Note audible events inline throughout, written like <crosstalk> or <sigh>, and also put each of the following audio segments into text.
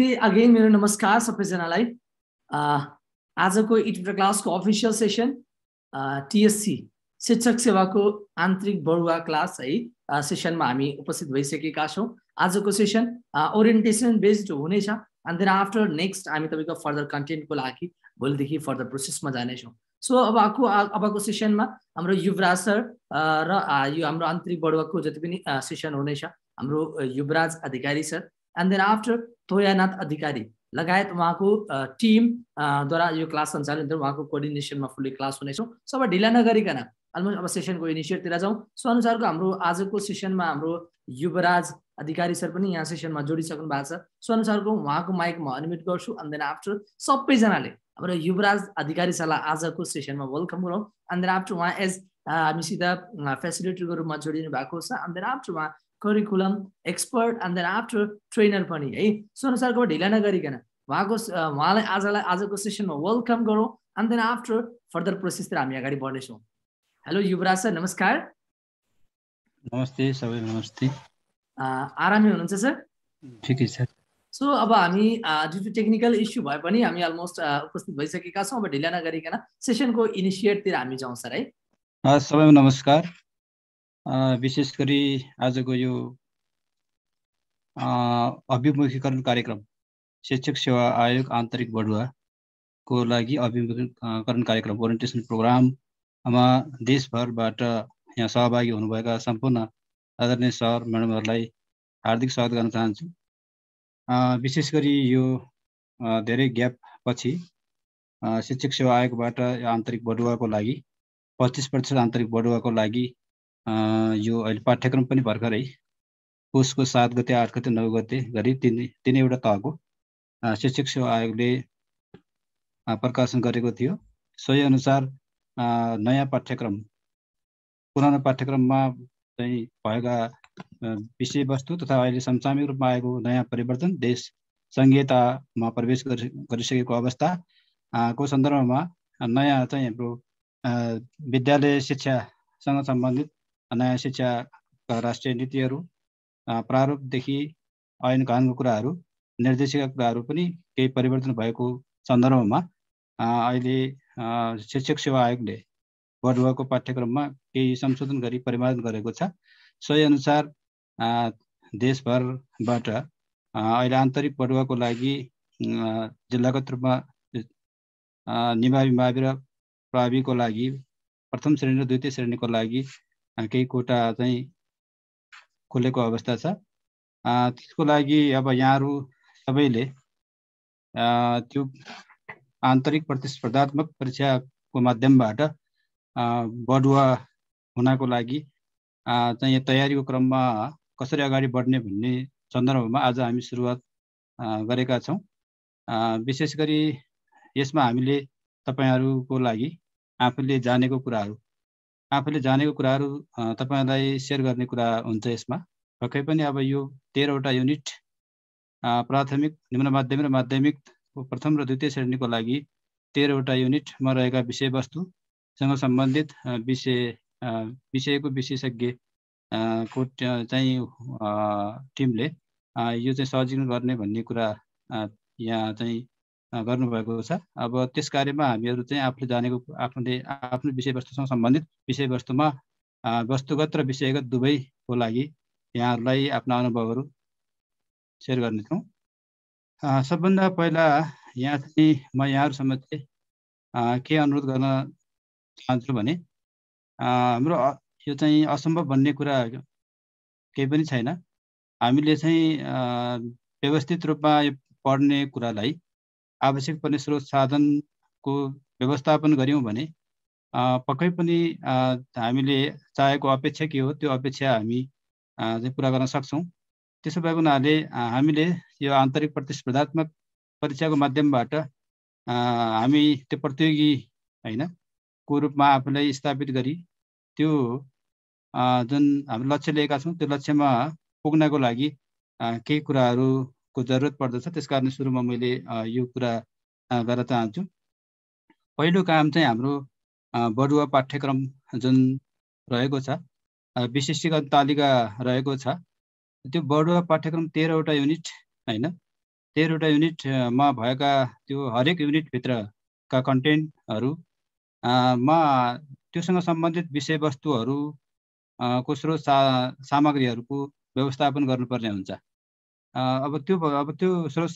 नमस्ते अगेन मेरो नमस्कार सबैजनालाई आजको इटर क्लासको अफिसियल सेसन टिएससी शिक्षक सेवाको आन्तरिक बढुवा क्लास है सेसनमा हामी उपस्थित भइसकेका छौँ आजको सेसन ओरिएन्टेसन बेस्ड हुनेछ अनि देन आफ्टर नेक्स्ट हामी तपाईँको फर्दर कन्टेन्टको लागि भोलिदेखि फर्दर प्रोसेसमा जानेछौँ सो अब आएको अबको सेसनमा हाम्रो युवराज सर र यो हाम्रो आन्तरिक बढुवाको जति पनि सेसन हुनेछ हाम्रो Yuvraj Adhikari sir and then after Toyanath Adhikari लगायत उहाँको टिमद्वारा यो क्लास सञ्चालन उहाँको कोर्डिनेसनमा फुल्ली क्लास हुनेछौँ सबै ढिला नगरिकन अलमोस्ट अब सेसनको इनिसिएटतिर जाउँ सो अनुसारको हाम्रो आजको सेसनमा हाम्रो युवराज अधिकारी सर पनि यहाँ सेसनमा जोडिसक्नु भएको छ सो अनुसारको उहाँको माइक म अनम्युट गर्छु अनि देन आफ्टर सबैजनाले हाम्रो युवराज अधिकारी सरलाई आजको सेसनमा वेलकम गरौँ अनि देन आफ्टर उहाँ एज हामीसित फेसिलिटीको रूपमा जोडिनु भएको छ अनि देन आफ्टर उहाँ curriculum expert and then after trainer पनि है सो अनुसारको ढिला नगरिकन उहाँको उहाँलाई आजलाई आजको सेसनमा वेलकम गरौँ एन्ड देन आफ्टर फर्दर प्रोसेसतिर हामी अगाडि बढ्नेछौँ हेलो युवराज सर नमस्कार नमस्ते सबै नमस्ते आरामै हुनुहुन्छ सर ठिकै छ सो अब हामी ड्यु टु टेक्निकल इस्यु भए पनि हामी अलमोस्ट उपस्थित भइसकेका छौँ अब ढिला नगरिकन सेसनको इनिसिएटतिर हामी जाउँ सर है सबैमा नमस्कार विशेष गरी आजको यो अभिमुखीकरण कार्यक्रम शिक्षक सेवा आयोग आन्तरिक बढुवाको लागि अभिमुखीकरण कार्यक्रम ओरिएन्टेसन प्रोग्राममा देशभरबाट यहाँ सहभागी हुनुभएका सम्पूर्ण आदरणीय सर म्याडमहरूलाई हार्दिक स्वागत गर्न चाहन्छु विशेष गरी यो धेरै ग्याप पछि शिक्षक सेवा आयोगबाट आन्तरिक बढुवाको लागि पच्चिस प्रतिशत आन्तरिक बढुवाको लागि यो अहिले पाठ्यक्रम पनि भर्खरै कोषको सात गते आठ गते नौ गते गरी तिन तिनैवटा तहको शैक्षिक सेवा आयोगले प्रकाशन गरेको थियो सोही अनुसार नयाँ पाठ्यक्रम पुरानो पाठ्यक्रममा चाहिँ भएका विषयवस्तु तथा अहिले समसामयिक रूपमा आएको नयाँ परिवर्तन देश सङ्घीयतामा प्रवेश गरिसकेको अवस्था को सन्दर्भमा नयाँ चाहिँ हाम्रो विद्यालय शिक्षासँग सम्बन्धित नयाँ शिक्षाका राष्ट्रिय नीतिहरू प्रारूपदेखि ऐन कानुनको कुराहरू निर्देशिका कुराहरू पनि केही परिवर्तन भएको सन्दर्भमा अहिले शिक्षक सेवा आयोगले बडुवाको पाठ्यक्रममा केही संशोधन गरी परिमार्जन गरेको छ सोही अनुसार देशभरबाट अहिले आन्तरिक बडुवाको लागि जिल्लागत रूपमा निमावि बिमाबी र प्राविको लागि प्रथम श्रेणी र द्वितीय श्रेणीको लागि केही कोटा चाहिँ खोलेको अवस्था छ त्यसको लागि अब यहाँहरू सबैले त्यो आन्तरिक प्रतिस्पर्धात्मक परीक्षाको माध्यमबाट बढुवा हुनको लागि चाहिँ तयारीको क्रममा कसरी अगाडि बढ्ने भन्ने सन्दर्भमा आज हामी सुरुवात गरेका छौँ विशेष गरी यसमा हामीले तपाईँहरूको लागि आफूले जानेको कुराहरू आफूले जानेको कुराहरू तपाईँलाई सेयर गर्ने कुरा हुन्छ यसमा पक्कै पनि अब यो तेह्रवटा युनिट प्राथमिक निम्न माध्यमिक र माध्यमिक प्रथम र द्वितीय श्रेणीको लागि तेह्रवटा युनिटमा रहेका विषयवस्तुसँग सम्बन्धित विषय विषयको विशेषज्ञ को चाहिँ टिमले यो चाहिँ सहजीकरण गर्ने भन्ने कुरा यहाँ चाहिँ गर्नुभएको छ अब त्यस कार्यमा हामीहरू चाहिँ आफूले जानेको आफूले आफ्नो विषयवस्तुसँग सम्बन्धित विषयवस्तुमा वस्तुगत र विषयगत दुवैको लागि यहाँहरूलाई आफ्ना अनुभवहरू सेयर गर्नेछौँ सबभन्दा पहिला यहाँ चाहिँ म यहाँहरूसम्म चाहिँ के अनुरोध गर्न चाहन्छु भने हाम्रो यो चाहिँ असम्भव भन्ने कुरा केही पनि छैन हामीले चाहिँ व्यवस्थित रूपमा यो पढ्ने कुरालाई आवश्यक पर्ने स्रोत साधनको व्यवस्थापन गऱ्यौँ भने पक्कै पनि हामीले चाहेको अपेक्षा के हो त्यो अपेक्षा हामी चाहिँ पुरा गर्न सक्छौँ त्यसो भएको हुनाले हामीले यो आन्तरिक प्रतिस्पर्धात्मक परीक्षाको माध्यमबाट हामी त्यो प्रतियोगी होइन को रूपमा आफूलाई स्थापित गरी त्यो जुन हामी लक्ष्य लिएका छौँ त्यो लक्ष्यमा पुग्नको लागि केही कुराहरू को जरुरत पर्दछ त्यस कारण सुरुमा मैले यो कुरा गर्न चाहन्छु पहिलो काम चाहिँ हाम्रो बडुवा पाठ्यक्रम जुन रहेको छ विशिष्टीकरण तालिका रहेको छ त्यो बडुवा पाठ्यक्रम तेह्रवटा युनिट होइन तेह्रवटा युनिटमा भएका त्यो हरेक युनिटभित्रका कन्टेन्टहरू मा त्योसँग सम्बन्धित विषयवस्तुहरू को स्रोत सा सामग्रीहरूको व्यवस्थापन गर्नुपर्ने हुन्छ अब त्यो अब त्यो स्रोत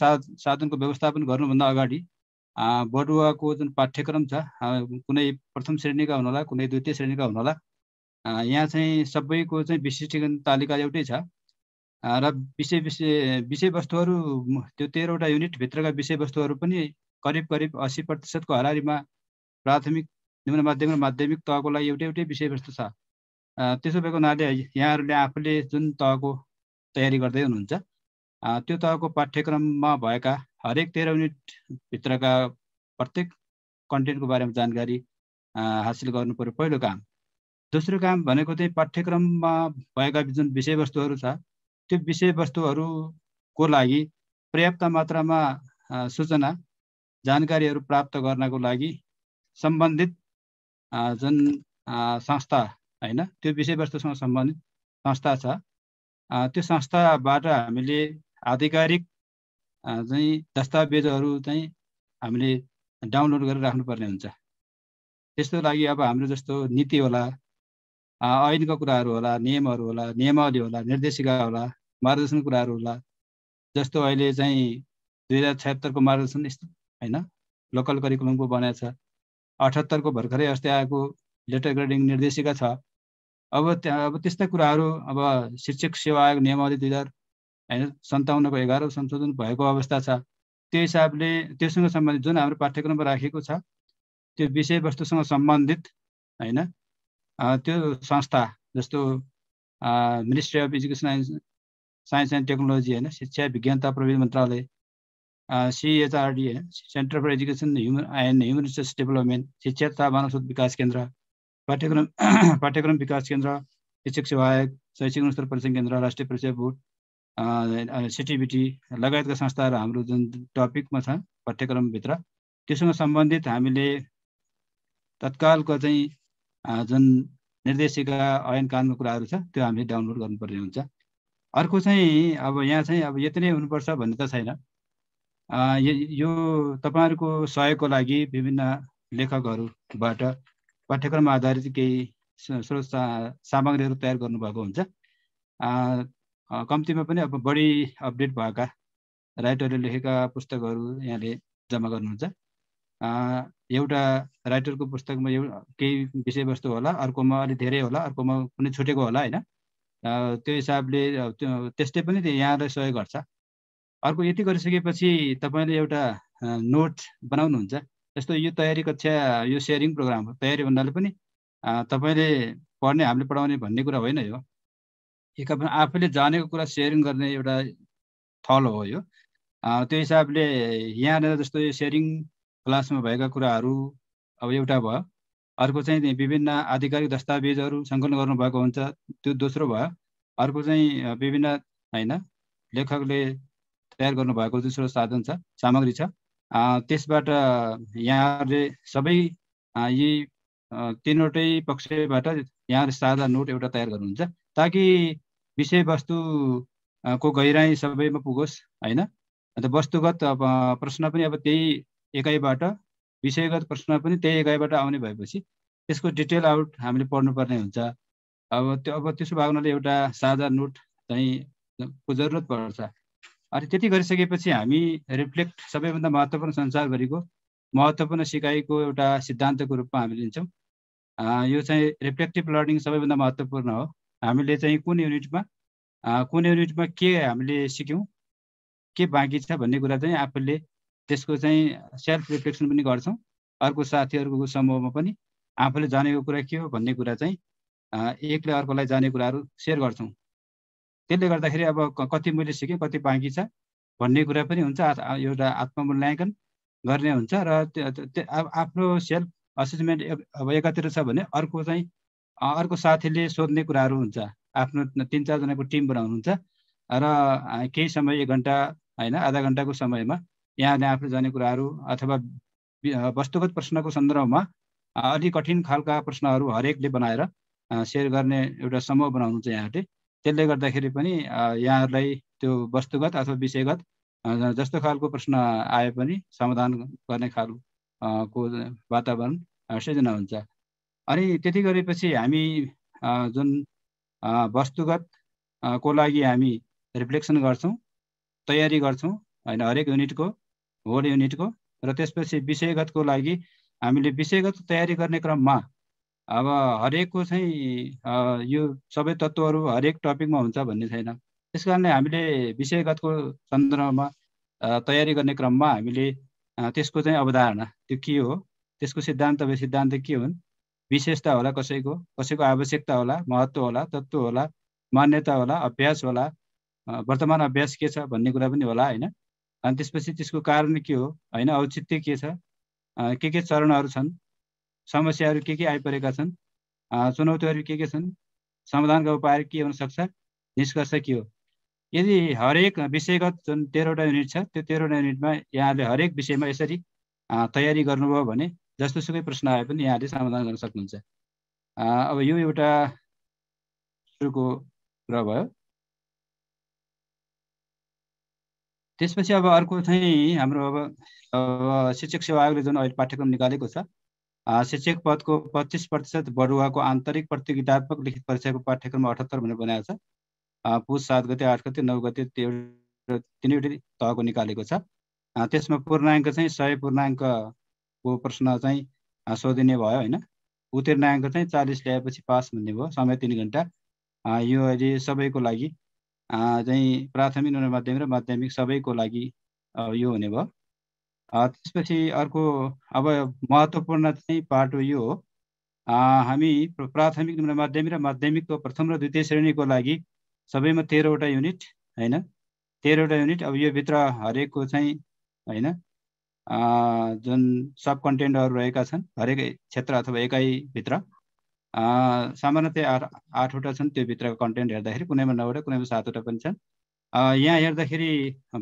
साधनको व्यवस्थापन गर्नुभन्दा अगाडि बडुवाको जुन पाठ्यक्रम छ कुनै प्रथम श्रेणीका हुनुहोला कुनै द्वितीय श्रेणीका हुनुहोला यहाँ चाहिँ सबैको चाहिँ विशिष्टीकरण तालिका एउटै छ र विषय विषय विषयवस्तुहरू त्यो तेह्रवटा युनिटभित्रका विषयवस्तुहरू पनि करिब करिब अस्सी प्रतिशतको हरारीमा प्राथमिक निम्न माध्यमिक र माध्यमिक तहको लागि एउटै एउटै विषयवस्तु छ त्यसो भएको हुनाले यहाँहरूले आफूले जुन तहको तयारी गर्दै हुनुहुन्छ त्यो तहको पाठ्यक्रममा भएका हरेक तेह्र युनिटभित्रका प्रत्येक कन्टेन्टको बारेमा जानकारी हासिल गर्नु पऱ्यो पहिलो काम दोस्रो काम भनेको चाहिँ पाठ्यक्रममा भएका जुन विषयवस्तुहरू छ त्यो विषयवस्तुहरूको लागि पर्याप्त मात्रामा सूचना जानकारीहरू प्राप्त गर्नको लागि सम्बन्धित जुन संस्था होइन त्यो विषयवस्तुसँग सम्बन्धित संस्था छ त्यो संस्थाबाट हामीले आधिकारिक चाहिँ दस्तावेजहरू चाहिँ हामीले डाउनलोड गरेर राख्नुपर्ने हुन्छ त्यस्तो लागि अब हाम्रो जस्तो नीति होला ऐनको कुराहरू होला नियमहरू होला नियमावली होला निर्देशिका होला मार्गदर्शन कुराहरू होला जस्तो अहिले चाहिँ दुई हजार छत्तरको मार्गदर्शन होइन लोकल करिकुलमको बनाएको छ अठहत्तरको भर्खरै अस्ति आएको लेटर ग्रेडिङ निर्देशिका छ अब त्यहाँ अब त्यस्तै कुराहरू अब शिक्षक सेवा आयोग नियमावली दुई हजार होइन सन्ताउन्नको एघारौँ संशोधन भएको अवस्था छ त्यो हिसाबले त्योसँग सम्बन्धित जुन हाम्रो पाठ्यक्रममा राखेको छ त्यो विषयवस्तुसँग सम्बन्धित होइन त्यो संस्था जस्तो ministry of education and science and technology होइन शिक्षा विज्ञान तथा प्रविधि मन्त्रालय सिएचआरडी होइन centre for education human and human resource development शिक्षा तथा मानव स्रोत विकास केन्द्र पाठ्यक्रम <clears throat> पाठ्यक्रम विकास केन्द्र शिक्षक सेवा आयोग शैक्षिक गुणस्तर परीक्षण केन्द्र राष्ट्रिय परीक्षा बोर्ड सिटिबिटी लगायतका संस्थाहरू हाम्रो जुन टपिकमा छ पाठ्यक्रमभित्र त्योसँग सम्बन्धित हामीले तत्कालको चाहिँ जुन निर्देशिका ऐन कानुनको कुराहरू छ त्यो हामीले डाउनलोड गर्नुपर्ने हुन्छ अर्को चाहिँ अब यहाँ चाहिँ अब यति नै हुनुपर्छ भन्ने त छैन यो तपाईँहरूको सहयोगको लागि विभिन्न लेखकहरूबाट पाठ्यक्रम आधारित केही स्रोत सामग्रीहरू तयार गर्नुभएको हुन्छ कम्तीमा पनि अब बढी अपडेट भएका राइटरले लेखेका पुस्तकहरू यहाँले जम्मा गर्नुहुन्छ एउटा राइटरको पुस्तकमा एउ केही विषयवस्तु होला अर्कोमा अलिक धेरै होला अर्कोमा कुनै छुटेको होला होइन त्यो हिसाबले त्यस्तै पनि यहाँलाई सहयोग गर्छ अर्को यति गरिसकेपछि तपाईँले एउटा नोट बनाउनुहुन्छ जस्तो यो तयारी कक्षा यो सेयरिङ प्रोग्राम हो तयारी भन्नाले पनि तपाईँले पढ्ने हामीले पढाउने भन्ने कुरा होइन यो एक आफूले जानेको कुरा सेयरिङ गर्ने एउटा थल हो यो त्यो हिसाबले यहाँनिर जस्तो यो सेयरिङ क्लासमा भएका कुराहरू अब एउटा भयो अर्को चाहिँ विभिन्न आधिकारिक दस्तावेजहरू सङ्कलन गर्नुभएको हुन्छ त्यो दोस्रो भयो अर्को चाहिँ विभिन्न होइन लेखकले तयार गर्नुभएको दोस्रो साधन छ सामग्री छ त्यसबाट यहाँहरूले सबै यी तिनवटै पक्षबाट यहाँहरू साझा नोट एउटा तयार गर्नुहुन्छ ताकि विषयवस्तुको को गहिराई सबैमा पुगोस् होइन अन्त वस्तुगत अब प्रश्न पनि अब त्यही एकाइबाट विषयगत प्रश्न पनि त्यही एकाइबाट आउने भएपछि त्यसको डिटेल आउट हामीले पढ्नुपर्ने हुन्छ अब त्यो अब त्यसो भएको हुनाले एउटा साझा नोट चाहिँ को जरुरत पर्छ अनि त्यति गरिसकेपछि हामी रिफ्लेक्ट सबैभन्दा महत्त्वपूर्ण संसारभरिको महत्त्वपूर्ण सिकाइको एउटा सिद्धान्तको रूपमा हामी लिन्छौँ यो चाहिँ रिफ्लेक्टिभ लर्निङ सबैभन्दा महत्त्वपूर्ण हो हामीले चाहिँ कुन युनिटमा कुन युनिटमा के हामीले सिक्यौँ के बाँकी छ भन्ने कुरा चाहिँ आफूले त्यसको चाहिँ सेल्फ रिफ्लेक्सन पनि गर्छौँ अर्को साथीहरूको समूहमा पनि आफूले जानेको कुरा के हो भन्ने कुरा चाहिँ एकले अर्कोलाई जाने कुराहरू सेयर गर्छौँ त्यसले गर्दाखेरि अब कति मैले सिकेँ कति बाँकी छ भन्ने कुरा पनि हुन्छ एउटा आत्ममूल्याङ्कन गर्ने हुन्छ र आफ्नो सेल्फ असेसमेन्ट अब एकातिर छ भने अर्को चाहिँ अर्को साथीले सोध्ने कुराहरू हुन्छ आफ्नो तिन चारजनाको टिम बनाउनुहुन्छ र केही समय एक घन्टा होइन आधा घन्टाको समयमा यहाँले आफूले जाने कुराहरू अथवा वस्तुगत प्रश्नको सन्दर्भमा अलि कठिन खालका प्रश्नहरू हरेकले बनाएर सेयर गर्ने एउटा समूह बनाउनुहुन्छ यहाँले त्यसले गर्दाखेरि पनि यहाँहरूलाई त्यो वस्तुगत अथवा विषयगत जस्तो खालको प्रश्न आए पनि समाधान गर्ने खालको वातावरण सृजना हुन्छ अनि त्यति गरेपछि हामी जुन वस्तुगत को लागि हामी रिफ्लेक्सन गर्छौँ तयारी गर्छौँ होइन हरेक युनिटको होल युनिटको र त्यसपछि विषयगतको लागि हामीले विषयगत तयारी गर्ने क्रममा अब हरेकको चाहिँ यो सबै तत्त्वहरू हरेक टपिकमा हुन्छ भन्ने छैन त्यस कारणले हामीले विषयगतको सन्दर्भमा तयारी गर्ने क्रममा हामीले त्यसको चाहिँ अवधारणा त्यो के हो त्यसको सिद्धान्त सिद्धान्त के हुन् विशेषता होला कसैको कसैको आवश्यकता होला महत्त्व होला तत्त्व होला मान्यता होला अभ्यास होला वर्तमान अभ्यास के छ भन्ने कुरा पनि होला होइन अनि त्यसपछि त्यसको कारण के हो होइन औचित्य के छ के के चरणहरू छन् समस्याहरू के के आइपरेका छन् चुनौतीहरू के के छन् समाधानका उपाय के हुनसक्छ निष्कर्ष के हो यदि हरेक विषयगत जुन तेह्रवटा युनिट छ त्यो तेह्रवटा युनिटमा यहाँले हरेक विषयमा यसरी तयारी गर्नुभयो भने जस्तो जस्तोसुकै प्रश्न आए पनि यहाँले समाधान गर्न सक्नुहुन्छ अब यो एउटा सुरुको कुरा भयो त्यसपछि अब अर्को चाहिँ हाम्रो अब शिक्षक सेवा आयोगले जुन अहिले पाठ्यक्रम निकालेको छ शिक्षक पदको पच्चिस प्रतिशत बढुवाको आन्तरिक प्रतियोगितात्मक लिखित परीक्षाको पाठ्यक्रम अठहत्तर भनेर बनाएको छ पुस सात गते आठ गते नौ गते त्यो तिनवटै तहको निकालेको छ त्यसमा पूर्णाङ्क चाहिँ सय पूर्णाङ्क को प्रश्न चाहिँ सोधिने भयो होइन उत्तीर्णाङ्क चाहिँ चालिस ल्याएपछि पास भन्ने भयो समय तिन घन्टा यो अहिले सबैको लागि चाहिँ प्राथमिक माध्यमिक र माध्यमिक सबैको लागि यो हुने भयो त्यसपछि अर्को अब महत्त्वपूर्ण चाहिँ पाटो यो हो हामी प्राथमिक निम्न माध्यमिक र माध्यमिकको प्रथम र द्वितीय श्रेणीको लागि सबैमा तेह्रवटा युनिट होइन तेह्रवटा युनिट अब यो भित्र हरेकको चाहिँ होइन जुन सब कन्टेन्टहरू रहेका छन् हरेक क्षेत्र अथवा एकाइभित्र सामान्यतया आठ आठवटा छन् त्यो भित्रको कन्टेन्ट हेर्दाखेरि कुनैमा नौवटा कुनैमा सातवटा पनि छन् यहाँ हेर्दाखेरि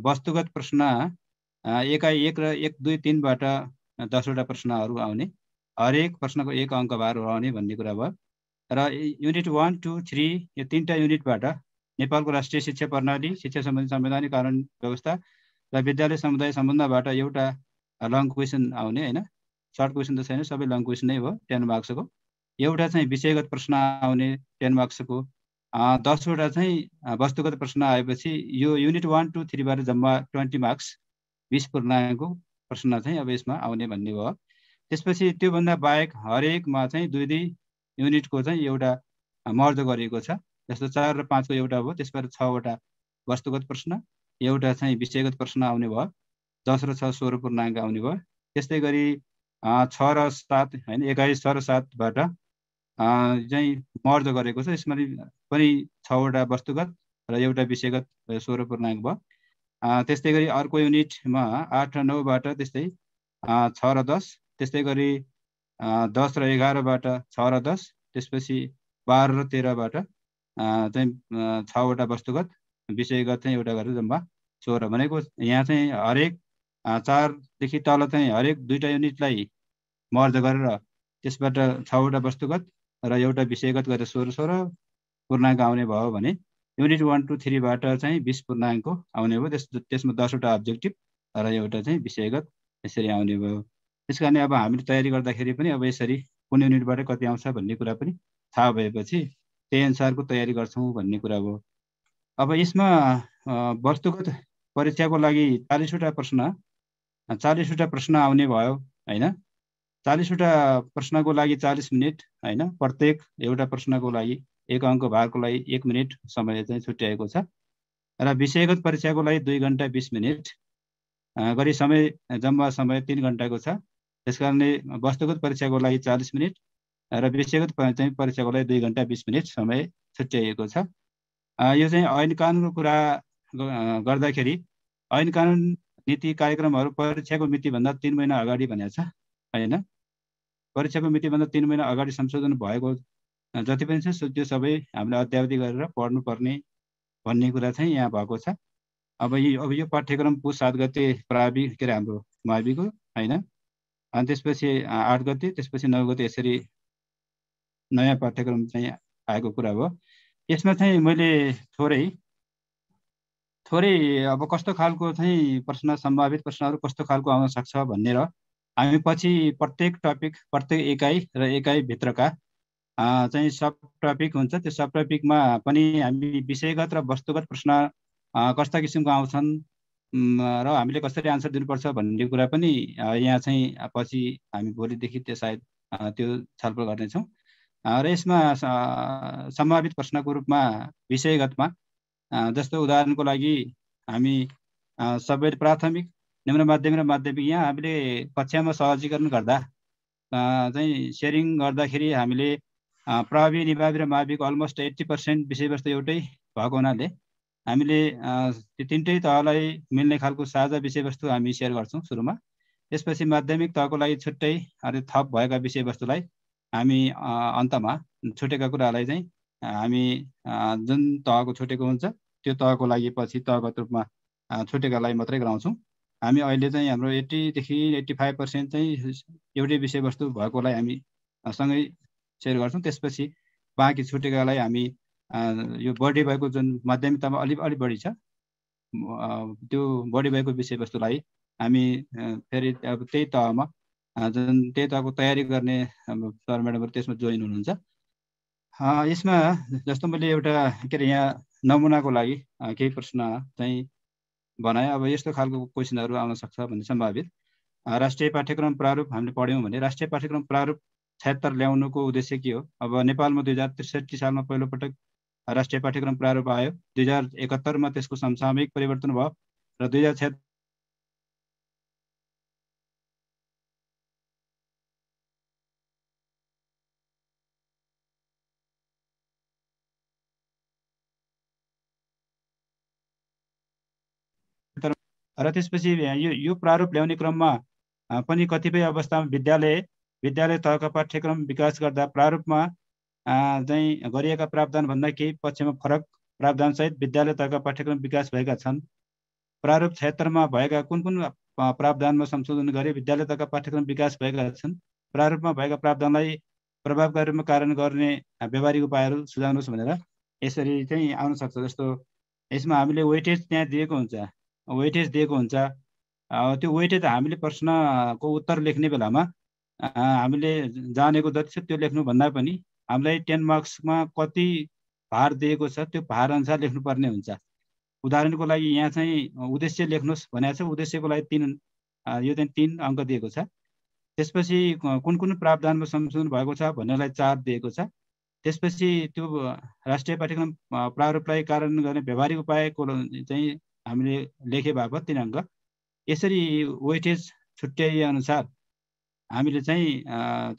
वस्तुगत प्रश्न एकाइ एक र एक दुई तिनबाट दसवटा प्रश्नहरू आउने हरेक प्रश्नको एक अङ्क भार आउने भन्ने कुरा भयो र युनिट वान टू थ्री यो तिनवटा युनिटबाट नेपालको राष्ट्रिय शिक्षा प्रणाली शिक्षा सम्बन्धी संवैधानिक कानुन व्यवस्था र विद्यालय समुदाय सम्बन्धबाट एउटा लङ क्वेसन आउने होइन सर्ट क्वेसन त छैन सबै लङ क्वेसन नै भयो टेन मार्क्सको एउटा चाहिँ विषयगत प्रश्न आउने टेन मार्क्सको दसवटा चाहिँ वस्तुगत प्रश्न आएपछि यो युनिट वान टू थ्रीबाट जम्मा ट्वेन्टी मार्क्स बिस पूर्णाङ्कको प्रश्न चाहिँ अब यसमा आउने भन्ने भयो त्यसपछि त्योभन्दा बाहेक हरेकमा चाहिँ दुई दुई युनिटको चाहिँ एउटा मर्ज गरिएको छ जस्तो चार र पाँचको एउटा भयो त्यसबाट छवटा वस्तुगत प्रश्न एउटा चाहिँ विषयगत प्रश्न आउने भयो दस र छ सोह्र पूर्णाङ्क आउने भयो त्यस्तै गरी छ र सात होइन एक्काइस छ र सातबाट चाहिँ मर्ज गरेको छ यसमा पनि छवटा वस्तुगत र एउटा विषयगत सोह्र पूर्णाङ्क भयो त्यस्तै गरी अर्को युनिटमा आठ र नौबाट त्यस्तै छ र दस त्यस्तै गरी दस र एघारबाट छ र दस त्यसपछि बाह्र र तेह्रबाट चाहिँ छवटा वस्तुगत विषयगत चाहिँ एउटा गरेर जम्मा सोह्र भनेको यहाँ चाहिँ हरेक चारदेखि तल चाहिँ हरेक दुईवटा युनिटलाई मर्ज गरेर त्यसबाट छवटा वस्तुगत र एउटा विषयगत गरेर सोह्र सोह्र पूर्णाङ्क आउने भयो भने युनिट वान टू थ्रीबाट चाहिँ बिस पूर्णाङ्कको आउने भयो त्यस त्यसमा दसवटा अब्जेक्टिभ र एउटा चाहिँ विषयगत यसरी आउने भयो त्यस कारणले अब हामीले तयारी गर्दाखेरि पनि अब यसरी कुन युनिटबाट कति आउँछ भन्ने कुरा पनि थाहा भएपछि त्यही अनुसारको तयारी गर्छौँ भन्ने कुरा हो अब यसमा वस्तुगत परीक्षाको लागि चालिसवटा प्रश्न चालिसवटा प्रश्न आउने भयो होइन चालिसवटा प्रश्नको लागि चालिस मिनट होइन प्रत्येक एउटा प्रश्नको लागि एक अङ्क भारको लागि एक मिनट समय चाहिँ छुट्याएको छ र विषयगत परीक्षाको लागि दुई घन्टा बिस मिनट गरी समय जम्मा समय तिन घन्टाको छ त्यस कारणले वस्तुगत परीक्षाको लागि चालिस मिनट र विषयगत चाहिँ परीक्षाको लागि दुई घन्टा बिस मिनट समय छुट्याइएको छ यो चाहिँ ऐन कानुनको कुरा गर्दाखेरि ऐन कानुन नीति कार्यक्रमहरू परीक्षाको मितिभन्दा तिन महिना अगाडि भनेको छ होइन परीक्षाको मितिभन्दा तिन महिना अगाडि संशोधन भएको जति पनि छ त्यो सबै हामीले अध्यावधि गरेर पढ्नुपर्ने भन्ने कुरा चाहिँ यहाँ भएको छ अब यो अब यो पाठ्यक्रम पुस सात गते प्रावि के अरे हाम्रो माविको होइन अनि त्यसपछि आठ गते त्यसपछि नौ गते यसरी नयाँ पाठ्यक्रम चाहिँ आएको कुरा हो यसमा चाहिँ मैले थोरै थोरै अब कस्तो खालको चाहिँ प्रश्न सम्भावित प्रश्नहरू कस्तो खालको आउन सक्छ भनेर हामी पछि प्रत्येक टपिक प्रत्येक एकाइ र एकाइभित्रका चाहिँ सब टपिक हुन्छ त्यो सब टपिकमा पनि हामी विषयगत र वस्तुगत प्रश्न कस्ता किसिमको आउँछन् र हामीले कसरी आन्सर दिनुपर्छ भन्ने कुरा पनि यहाँ चाहिँ पछि हामी भोलिदेखि त्यो सायद त्यो छलफल गर्नेछौँ र यसमा सम्भावित प्रश्नको रूपमा विषयगतमा जस्तो उदाहरणको लागि हामी सबै प्राथमिक निम्न माध्यमिक र माध्यमिक यहाँ हामीले कक्षामा सहजीकरण गर्दा चाहिँ सेयरिङ गर्दाखेरि हामीले प्रभावी निभावी र माविको अलमोस्ट एट्टी पर्सेन्ट विषयवस्तु एउटै भएको हुनाले हामीले त्यो तिनटै तहलाई मिल्ने खालको साझा विषयवस्तु हामी सेयर गर्छौँ सुरुमा त्यसपछि माध्यमिक तहको लागि छुट्टै अरे थप भएका विषयवस्तुलाई हामी अन्तमा छुटेका कुरालाई चाहिँ हामी जुन तहको छुटेको हुन्छ त्यो तहको लागि पछि तहगत रूपमा छुटेकालाई मात्रै गराउँछौँ हामी अहिले चाहिँ हाम्रो एट्टीदेखि एट्टी फाइभ पर्सेन्ट चाहिँ एउटै विषयवस्तु भएकोलाई हामी सँगै सेयर गर्छौँ त्यसपछि बाँकी छुटेकालाई हामी यो बढी भएको जुन माध्यमिकतामा अलिक अलिक बढी छ त्यो बढी भएको विषयवस्तुलाई हामी फेरि अब त्यही तहमा जुन त्यही तहको तयारी गर्ने सर म्याडमहरू त्यसमा जोइन हुनुहुन्छ यसमा जस्तो मैले एउटा के अरे यहाँ नमुनाको लागि केही प्रश्न चाहिँ बनाए अब यस्तो खालको क्वेसनहरू आउन सक्छ भन्ने सम्भावित राष्ट्रिय पाठ्यक्रम प्रारूप हामीले पढ्यौँ भने राष्ट्रिय पाठ्यक्रम प्रारूप छत्तर ल्याउनुको उद्देश्य के हो अब नेपालमा दुई हजार त्रिसठी सालमा पहिलोपटक राष्ट्रिय पाठ्यक्रम प्रारूप आयो दुई हजार एकहत्तरमा त्यसको समसामयिक परिवर्तन भयो र दुई हजार र त्यसपछि यो यो प्रारूप ल्याउने क्रममा पनि कतिपय अवस्थामा विद्यालय विद्यालय तहका पाठ्यक्रम विकास गर्दा प्रारूपमा चाहिँ गरिएका प्रावधानभन्दा केही पक्षमा फरक प्रावधानसहित विद्यालय तहका पाठ्यक्रम विकास भएका छन् प्रारूप क्षेत्रमा भएका कुन कुन प्रावधानमा संशोधन गरे विद्यालय तहका पाठ्यक्रम विकास भएका छन् प्रारूपमा भएका प्रावधानलाई प्रभावकारी रूपमा कारण गर्ने व्यावहारिक उपायहरू सुझाउनुहोस् भनेर यसरी चाहिँ आउन सक्छ जस्तो यसमा हामीले वेटेज त्यहाँ दिएको हुन्छ वेटेज दिएको हुन्छ त्यो वेटेज हामीले प्रश्नको उत्तर लेख्ने बेलामा हामीले जानेको जति छ त्यो लेख्नुभन्दा पनि हामीलाई टेन मार्क्समा कति भार दिएको छ त्यो भार अनुसार लेख्नुपर्ने हुन्छ उदाहरणको लागि यहाँ चाहिँ उद्देश्य लेख्नुहोस् भनेको छ उद्देश्यको लागि तिन यो चाहिँ तिन अङ्क दिएको छ त्यसपछि कुन कुन प्रावधानमा संशोधन भएको छ भन्नेलाई चार दिएको छ त्यसपछि त्यो राष्ट्रिय पाठ्यक्रम प्रारूपलाई कारण गर्ने व्यवहारिक उपायको चाहिँ हामीले लेखे बापत तिन यसरी वेटेज छुट्याइए अनुसार हामीले चाहिँ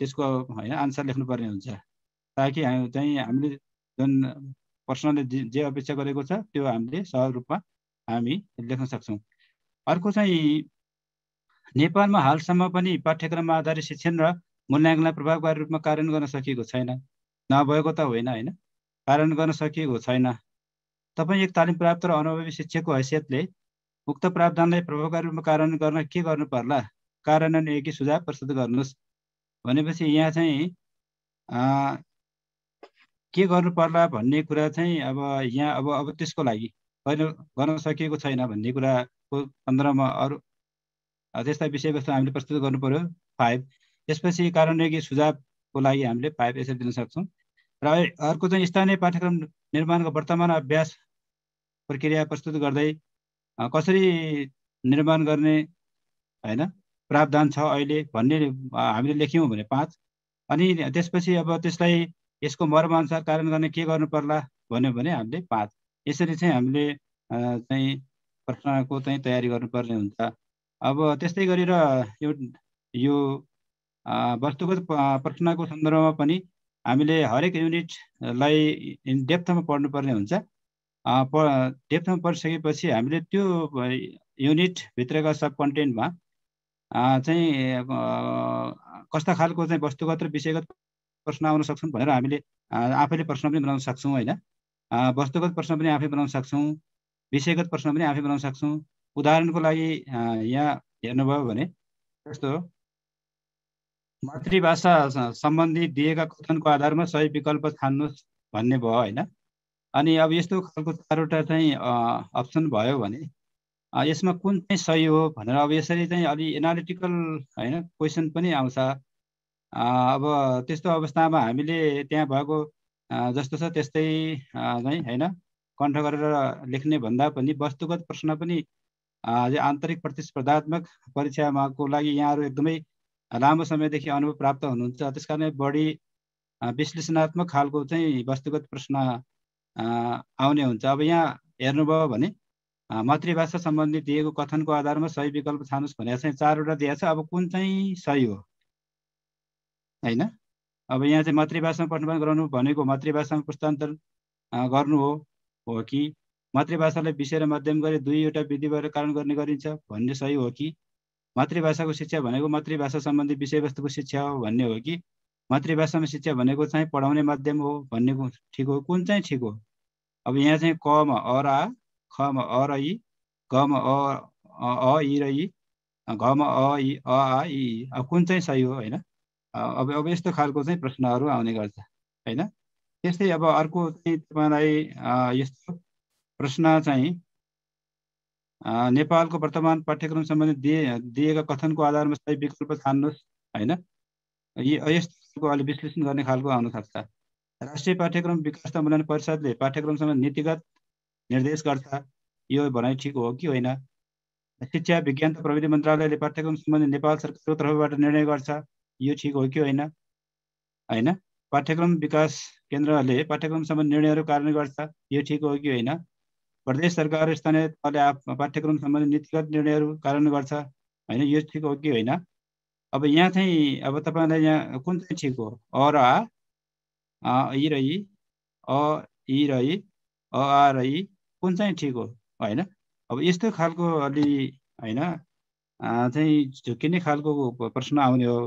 त्यसको होइन आन्सर लेख्नुपर्ने हुन्छ ताकि हामी चाहिँ हामीले जुन पर्सनली जे अपेक्षा गरेको छ त्यो हामीले सहज रूपमा हामी लेख्न सक्छौँ अर्को चाहिँ नेपालमा हालसम्म पनि पाठ्यक्रममा आधारित शिक्षण र मूल्याङ्कनलाई प्रभावकारी रूपमा कार्यान्वयन गर्न सकिएको छैन नभएको त होइन होइन कार्यान्वयन गर्न सकिएको छैन तपाईँ एक तालिम प्राप्त र अनुभवी शिक्षकको हैसियतले उक्त प्रावधानलाई प्रभावकारी रूपमा कार्यान्वयन गर्न के गर्नु पर्ला कार्यान्वयन एकै सुझाव प्रस्तुत गर्नुहोस् भनेपछि यहाँ चाहिँ के गर्नु पर्ला भन्ने कुरा चाहिँ अब यहाँ अब अब त्यसको लागि गर्न गर्न सकिएको छैन भन्ने कुराको सन्दर्भमा अरू त्यस्ता विषयवस्तु हामीले प्रस्तुत गर्नु पर्यो फाइभ त्यसपछि कार्यान्वयन सुझावको लागि हामीले फाइभ यसरी दिन सक्छौँ र अर्को चाहिँ स्थानीय पाठ्यक्रम निर्माणको वर्तमान अभ्यास प्रक्रिया प्रस्तुत गर्दै कसरी निर्माण गर्ने होइन प्रावधान छ अहिले भन्ने हामीले लेख्यौँ भने पाँच अनि त्यसपछि अब त्यसलाई यसको मर्मअनुसार कारण गर्ने के गर्नु पर्ला भन्यो भने हामीले पाँच यसरी चाहिँ हामीले चाहिँ प्रश्नको चाहिँ तयारी गर्नुपर्ने हुन्छ अब त्यस्तै गरेर यो यो वस्तुगत प्रश्नको सन्दर्भमा पनि हामीले हरेक युनिटलाई डेप्थमा पढ्नुपर्ने हुन्छ प डेप्थमा पढिसकेपछि हामीले त्यो युनिटभित्रका सब कन्टेन्टमा चाहिँ कस्ता खालको चाहिँ वस्तुगत र विषयगत प्रश्न आउन सक्छन् भनेर हामीले आफैले प्रश्न पनि बनाउन सक्छौँ होइन वस्तुगत प्रश्न पनि आफै बनाउन सक्छौँ विषयगत प्रश्न पनि आफै बनाउन सक्छौँ उदाहरणको लागि यहाँ हेर्नुभयो भने जस्तो मातृभाषा सम्बन्धी दिएका कथनको आधारमा सही विकल्प छान्नुहोस् भन्ने भयो होइन अनि अब यस्तो खालको चारवटा चाहिँ अप्सन भयो भने यसमा कुन चाहिँ सही हो भनेर अब यसरी चाहिँ अलि एनालिटिकल होइन क्वेसन पनि आउँछ अब त्यस्तो अवस्थामा हामीले त्यहाँ भएको जस्तो छ त्यस्तै चाहिँ होइन कण्ठ गरेर लेख्ने भन्दा पनि वस्तुगत प्रश्न पनि आन्तरिक प्रतिस्पर्धात्मक परीक्षामाको लागि यहाँहरू एकदमै लामो समयदेखि अनुभव प्राप्त हुनुहुन्छ त्यस कारणले बढी विश्लेषणात्मक खालको चाहिँ वस्तुगत प्रश्न आउने हुन्छ अब यहाँ हेर्नुभयो भने मातृभाषा सम्बन्धी दिएको कथनको आधारमा सही विकल्प छानुहोस् भनेर चाहिँ चारवटा दिएको छ अब कुन चाहिँ सही हो होइन अब यहाँ चाहिँ मातृभाषामा पठन गराउनु भनेको मातृभाषामा पुस्तान्तरण गर्नु हो हो कि मातृभाषालाई विषय र माध्यम गरी दुईवटा विधिबाट कारण गर्ने गरिन्छ भन्ने सही हो कि मातृभाषाको शिक्षा भनेको मातृभाषा सम्बन्धी विषयवस्तुको शिक्षा हो भन्ने हो कि मातृभाषामा शिक्षा भनेको चाहिँ पढाउने माध्यम हो भन्ने ठिक हो कुन चाहिँ ठिक हो अब यहाँ चाहिँ क कमा अ र आ म अ र इ ग अ अ इ र इ घ म अ इ अ आ इ अब कुन चाहिँ सही हो होइन अब अब यस्तो खालको चाहिँ प्रश्नहरू आउने गर्छ होइन त्यस्तै अब अर्को चाहिँ तपाईँलाई यस्तो प्रश्न चाहिँ नेपालको वर्तमान पाठ्यक्रम सम्बन्धी दिए दिएका कथनको आधारमा सही विकल्प छान्नुहोस् होइन यसको अलि विश्लेषण गर्ने खालको आउन सक्छ राष्ट्रिय पाठ्यक्रम विकास तथा मूल्याङ्कन परिषदले पाठ्यक्रम सम्बन्धी नीतिगत निर्देश गर्छ यो भनाइ ठिक हो कि होइन शिक्षा विज्ञान तथा प्रविधि मन्त्रालयले पाठ्यक्रम सम्बन्धी नेपाल सरकारको तर्फबाट निर्णय गर्छ यो ठिक हो कि होइन होइन पाठ्यक्रम विकास केन्द्रले पाठ्यक्रम सम्बन्धी निर्णयहरू कारण गर्छ यो ठिक हो कि होइन प्रदेश सरकार स्थानीय तहले पाठ्यक्रम सम्बन्धी नीतिगत निर्णयहरू कारण गर्छ होइन यो ठिक हो कि होइन अब यहाँ चाहिँ अब तपाईँलाई यहाँ कुन चाहिँ ठिक हो अ र आ इ र इ अ इ र इ अ आ र इ कुन चाहिँ ठिक हो होइन अब यस्तो खालको अलि होइन चाहिँ झुक्किने खालको प्रश्न आउने हो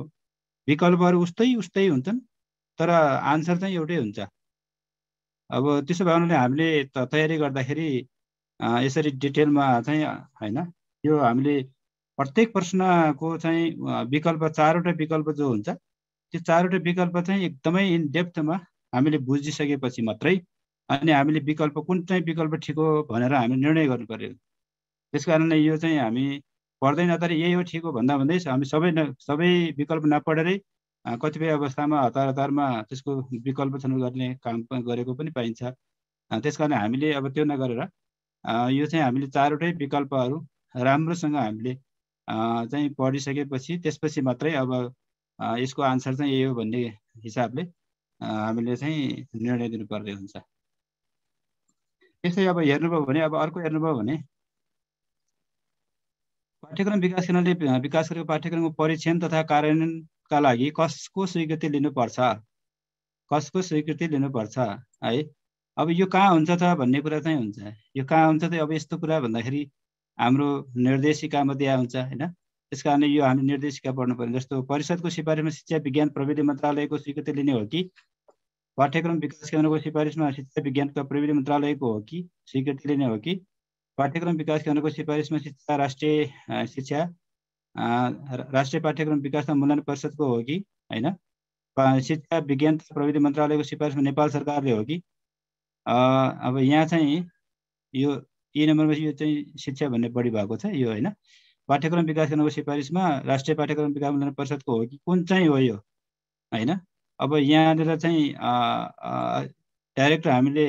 विकल्पहरू उस्तै उस्तै हुन्छन् तर आन्सर चाहिँ एउटै हुन्छ अब त्यसो भए हुनाले हामीले तयारी गर्दाखेरि यसरी डिटेलमा चाहिँ होइन यो हामीले प्रत्येक प्रश्नको चाहिँ विकल्प चारवटा विकल्प जो हुन्छ त्यो चारवटा विकल्प चाहिँ एकदमै इन डेप्थमा हामीले बुझिसकेपछि मात्रै अनि हामीले विकल्प कुन चाहिँ विकल्प ठिक हो भनेर हामीले निर्णय गर्नु पऱ्यो त्यस कारणले यो चाहिँ हामी पढ्दैन तर यही हो ठिक हो भन्दा भन्दै हामी सबै सबै विकल्प नपढेरै कतिपय अवस्थामा हतार हतारमा त्यसको विकल्प छनौट गर्ने काम गरेको पनि पाइन्छ त्यस कारण हामीले अब त्यो नगरेर यो चाहिँ हामीले चारवटै विकल्पहरू राम्रोसँग हामीले चाहिँ पढिसकेपछि त्यसपछि मात्रै अब यसको आन्सर चाहिँ यही हो भन्ने हिसाबले हामीले चाहिँ निर्णय दिनुपर्ने हुन्छ त्यस्तै अब हेर्नुभयो भने अब अर्को हेर्नुभयो भने पाठ्यक्रम विकास केन्द्रले विकास गरेको पाठ्यक्रमको परीक्षण तथा कार्यान्वयन का लागि कसको स्वीकृति लिनुपर्छ कसको स्वीकृति लिनुपर्छ है अब यो कहाँ हुन्छ त भन्ने कुरा चाहिँ हुन्छ यो कहाँ हुन्छ त अब यस्तो कुरा भन्दाखेरि हाम्रो निर्देशिकामा दिया हुन्छ होइन त्यस कारणले यो हामी निर्देशिका पढ्नु पर्ने जस्तो परिषदको सिफारिसमा शिक्षा विज्ञान प्रविधि मन्त्रालयको स्वीकृति लिने हो कि पाठ्यक्रम विकास केन्द्रको सिफारिसमा शिक्षा विज्ञानको प्रविधि मन्त्रालयको हो कि स्वीकृति लिने हो कि पाठ्यक्रम विकास केन्द्रको सिफारिसमा शिक्षा राष्ट्रिय शिक्षा राष्ट्रिय पाठ्यक्रम विकास तथा मूल्याङ्कन परिषदको हो कि होइन शिक्षा विज्ञान तथा प्रविधि मन्त्रालयको सिफारिसमा नेपाल सरकारले हो कि अब यहाँ चाहिँ यो यी नम्बरमा यो चाहिँ शिक्षा भन्ने बढी भएको छ यो होइन पाठ्यक्रम विकास गर्नुको सिफारिसमा राष्ट्रिय पाठ्यक्रम विकास मूल्याङ्कन परिषदको हो कि कुन चाहिँ हो यो होइन अब यहाँनिर चाहिँ डाइरेक्ट हामीले